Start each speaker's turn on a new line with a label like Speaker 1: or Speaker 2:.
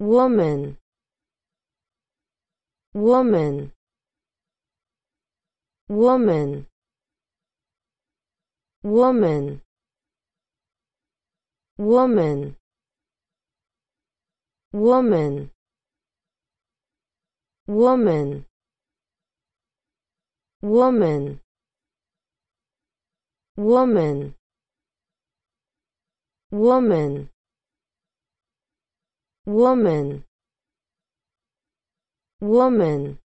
Speaker 1: woman woman woman woman woman woman woman woman woman woman woman woman